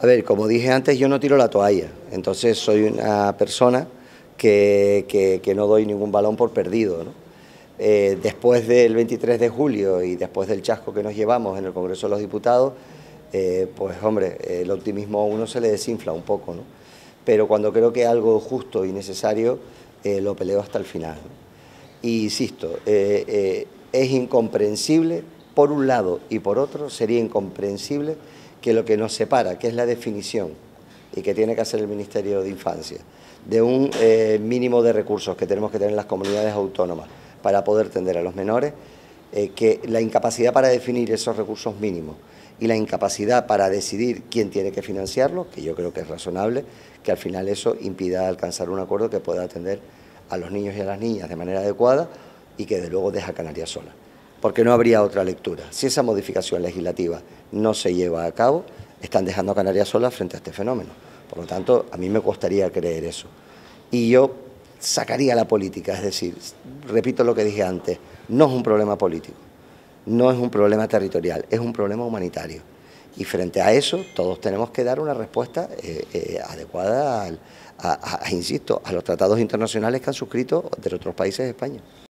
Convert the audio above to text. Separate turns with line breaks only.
A ver, como dije antes, yo no tiro la toalla, entonces soy una persona que, no doy ningún balón por perdido. Eh, después del 23 de julio y después del chasco que nos llevamos en el Congreso de los Diputados, eh, pues hombre, el optimismo a uno se le desinfla un poco, pero cuando creo que algo justo y necesario, eh, lo peleo hasta el final. insisto, es incomprensible por un lado y por otro sería incomprensible que lo que nos separa, que es la definición y que tiene que hacer el Ministerio de Infancia, de un eh, mínimo de recursos que tenemos que tener las comunidades autónomas para poder atender a los menores, eh, que la incapacidad para definir esos recursos mínimos y la incapacidad para decidir quién tiene que financiarlo, que yo creo que es razonable, que al final eso impida alcanzar un acuerdo que pueda atender a los niños y a las niñas de manera adecuada y que de luego deja a Canarias sola porque no habría otra lectura. Si esa modificación legislativa no se lleva a cabo, están dejando a Canarias sola frente a este fenómeno. Por lo tanto, a mí me costaría creer eso. Y yo sacaría la política, es decir, repito lo que dije antes, no es un problema político, no es un problema territorial, es un problema humanitario. Y frente a eso, todos tenemos que dar una respuesta eh, eh, adecuada, insisto, a los tratados internacionales que han suscrito de otros países de España.